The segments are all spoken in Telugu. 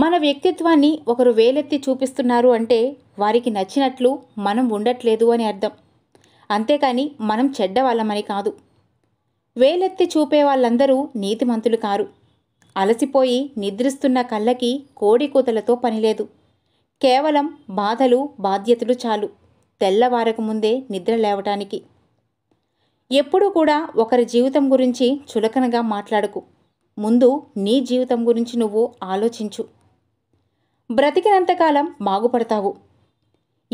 మన వ్యక్తిత్వాన్ని ఒకరు వేలెత్తి చూపిస్తున్నారు అంటే వారికి నచ్చినట్లు మనం ఉండట్లేదు అని అర్థం అంతేకాని మనం చెడ్డవాళ్ళమని కాదు వేలెత్తి చూపే వాళ్ళందరూ నీతిమంతులు కారు అలసిపోయి నిద్రిస్తున్న కళ్ళకి కోడి కూతలతో పనిలేదు కేవలం బాధలు బాధ్యతలు చాలు తెల్లవారకముందే నిద్ర లేవటానికి ఎప్పుడూ కూడా ఒకరి జీవితం గురించి చులకనగా మాట్లాడకు ముందు నీ జీవితం గురించి నువ్వు ఆలోచించు బ్రతికినంతకాలం మాగుపడతావు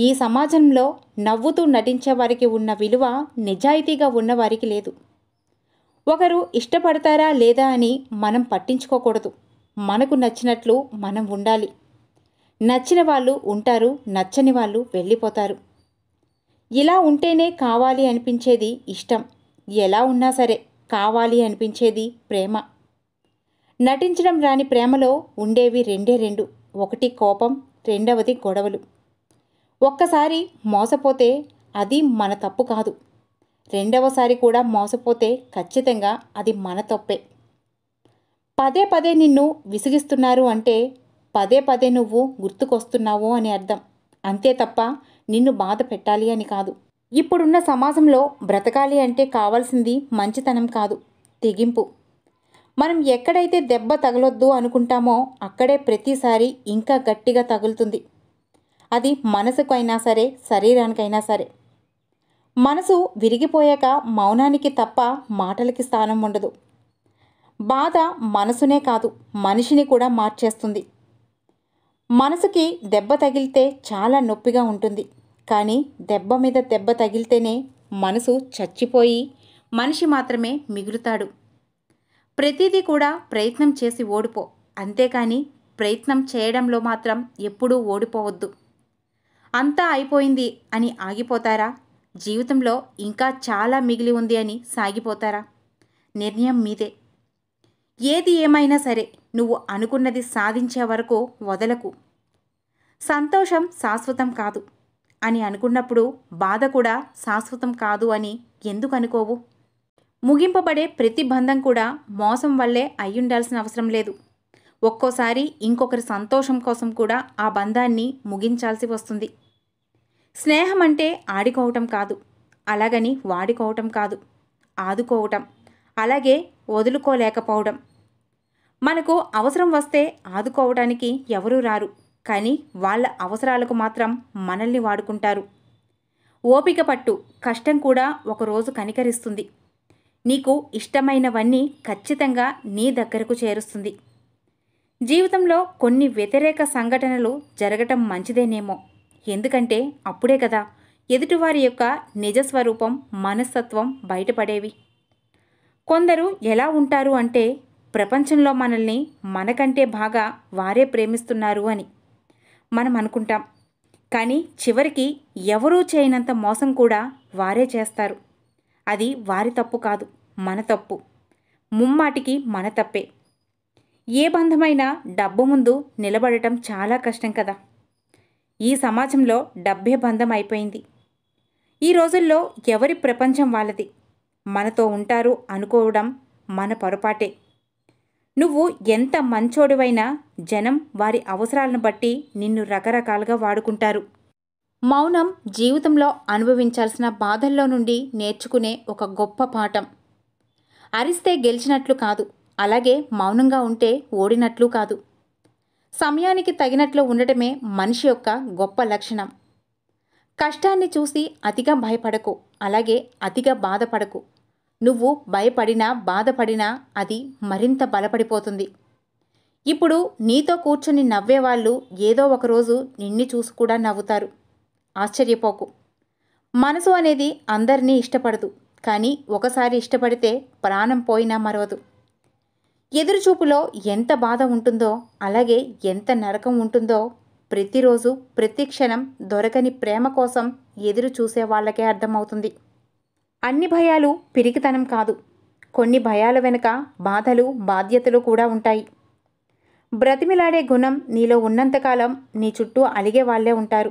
ఈ సమాజంలో నవ్వుతూ నటించేవారికి ఉన్న విలువ నిజాయితీగా ఉన్నవారికి లేదు ఒకరు ఇష్టపడతారా లేదా అని మనం పట్టించుకోకూడదు మనకు నచ్చినట్లు మనం ఉండాలి నచ్చిన వాళ్ళు ఉంటారు నచ్చని వాళ్ళు వెళ్ళిపోతారు ఇలా ఉంటేనే కావాలి అనిపించేది ఇష్టం ఎలా ఉన్నా సరే కావాలి అనిపించేది ప్రేమ నటించడం రాని ప్రేమలో ఉండేవి రెండే రెండు ఒకటి కోపం రెండవది గొడవలు ఒక్కసారి మోసపోతే అది మన తప్పు కాదు రెండవసారి కూడా మోసపోతే ఖచ్చితంగా అది మన తప్పే పదే పదే నిన్ను విసిగిస్తున్నారు అంటే పదే పదే నువ్వు గుర్తుకొస్తున్నావు అని అర్థం అంతే తప్ప నిన్ను బాధ పెట్టాలి అని కాదు ఇప్పుడున్న సమాజంలో బ్రతకాలి అంటే కావాల్సింది మంచితనం కాదు తెగింపు మనం ఎక్కడైతే దెబ్బ తగలొద్దు అనుకుంటామో అక్కడే ప్రతిసారి ఇంకా గట్టిగా తగులుతుంది అది మనసుకు అయినా సరే శరీరానికైనా సరే మనసు విరిగిపోయాక మౌనానికి తప్ప మాటలకి స్థానం ఉండదు బాధ మనసునే కాదు మనిషిని కూడా మార్చేస్తుంది మనసుకి దెబ్బ తగిలితే చాలా నొప్పిగా ఉంటుంది కానీ దెబ్బ మీద దెబ్బ తగిలితేనే మనసు చచ్చిపోయి మనిషి మాత్రమే మిగులుతాడు ప్రతిదీ కూడా ప్రయత్నం చేసి ఓడిపో అంతేకాని ప్రయత్నం చేయడంలో మాత్రం ఎప్పుడూ ఓడిపోవద్దు అంతా అయిపోయింది అని ఆగిపోతారా జీవితంలో ఇంకా చాలా మిగిలి ఉంది అని సాగిపోతారా నిర్ణయం మీదే ఏది ఏమైనా సరే నువ్వు అనుకున్నది సాధించే వరకు వదలకు సంతోషం శాశ్వతం కాదు అని అనుకున్నప్పుడు బాధ కూడా శాశ్వతం కాదు అని ఎందుకు అనుకోవు ముగింపబడే ప్రతి బంధం కూడా మోసం వల్లే అయ్యుండాల్సిన అవసరం లేదు ఒక్కోసారి ఇంకొకరి సంతోషం కోసం కూడా ఆ బంధాన్ని ముగించాల్సి వస్తుంది స్నేహం అంటే ఆడుకోవటం కాదు అలాగని వాడుకోవటం కాదు ఆదుకోవటం అలాగే వదులుకోలేకపోవడం మనకు అవసరం వస్తే ఆదుకోవడానికి ఎవరూ రారు కానీ వాళ్ళ అవసరాలకు మాత్రం మనల్ని వాడుకుంటారు ఓపిక పట్టు కష్టం కూడా ఒకరోజు కనికరిస్తుంది నీకు ఇష్టమైనవన్నీ ఖచ్చితంగా నీ దగ్గరకు చేరుస్తుంది జీవితంలో కొన్ని వ్యతిరేక సంఘటనలు జరగటం మంచిదేనేమో ఎందుకంటే అప్పుడే కదా ఎదుటివారి యొక్క నిజస్వరూపం మనస్తత్వం బయటపడేవి కొందరు ఎలా ఉంటారు అంటే ప్రపంచంలో మనల్ని మనకంటే బాగా వారే ప్రేమిస్తున్నారు అని మనం అనుకుంటాం కానీ చివరికి ఎవరూ చేయనంత మోసం కూడా వారే చేస్తారు అది వారి తప్పు కాదు మన తప్పు ముమ్మాటికి మన తప్పే ఏ బంధమైనా డబ్బు ముందు నిలబడటం చాలా కష్టం కదా ఈ సమాజంలో డబ్బే బంధం అయిపోయింది ఈ రోజుల్లో ఎవరి ప్రపంచం వాళ్ళది మనతో ఉంటారు అనుకోవడం మన పొరపాటే నువ్వు ఎంత మంచోడివైనా జనం వారి అవసరాలను బట్టి నిన్ను రకరకాలుగా వాడుకుంటారు మౌనం జీవితంలో అనుభవించాల్సిన బాధల్లో నుండి నేర్చుకునే ఒక గొప్ప పాఠం అరిస్తే గెలిచినట్లు కాదు అలాగే మౌనంగా ఉంటే ఓడినట్లు కాదు సమయానికి తగినట్లు ఉండటమే మనిషి యొక్క గొప్ప లక్షణం కష్టాన్ని చూసి అతిగా భయపడకు అలాగే అతిగా బాధపడకు నువ్వు భయపడినా బాధపడినా అది మరింత బలపడిపోతుంది ఇప్పుడు నీతో కూర్చొని నవ్వేవాళ్ళు ఏదో ఒకరోజు నిన్ను చూసి కూడా నవ్వుతారు ఆశ్చర్యపోకు మనసు అనేది అందరినీ ఇష్టపడదు కానీ ఒకసారి ఇష్టపడితే ప్రాణం పోయినా మరవదు ఎదురుచూపులో ఎంత బాధ ఉంటుందో అలాగే ఎంత నరకం ఉంటుందో ప్రతిరోజు ప్రతి క్షణం దొరకని ప్రేమ కోసం ఎదురు చూసే వాళ్ళకే అర్థమవుతుంది అన్ని భయాలు పిరికితనం కాదు కొన్ని భయాల వెనుక బాధలు బాధ్యతలు కూడా ఉంటాయి బ్రతిమిలాడే గుణం నీలో ఉన్నంతకాలం నీ చుట్టూ అలిగే వాళ్ళే ఉంటారు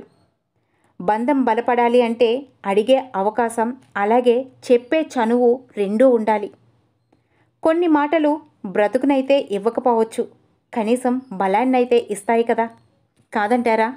బంధం బలపడాలి అంటే అడిగే అవకాశం అలాగే చెప్పే చనువు రెండూ ఉండాలి కొన్ని మాటలు బ్రతుకునైతే ఇవ్వకపోవచ్చు కనీసం బలాన్నైతే ఇస్తాయి కదా కాదంటారా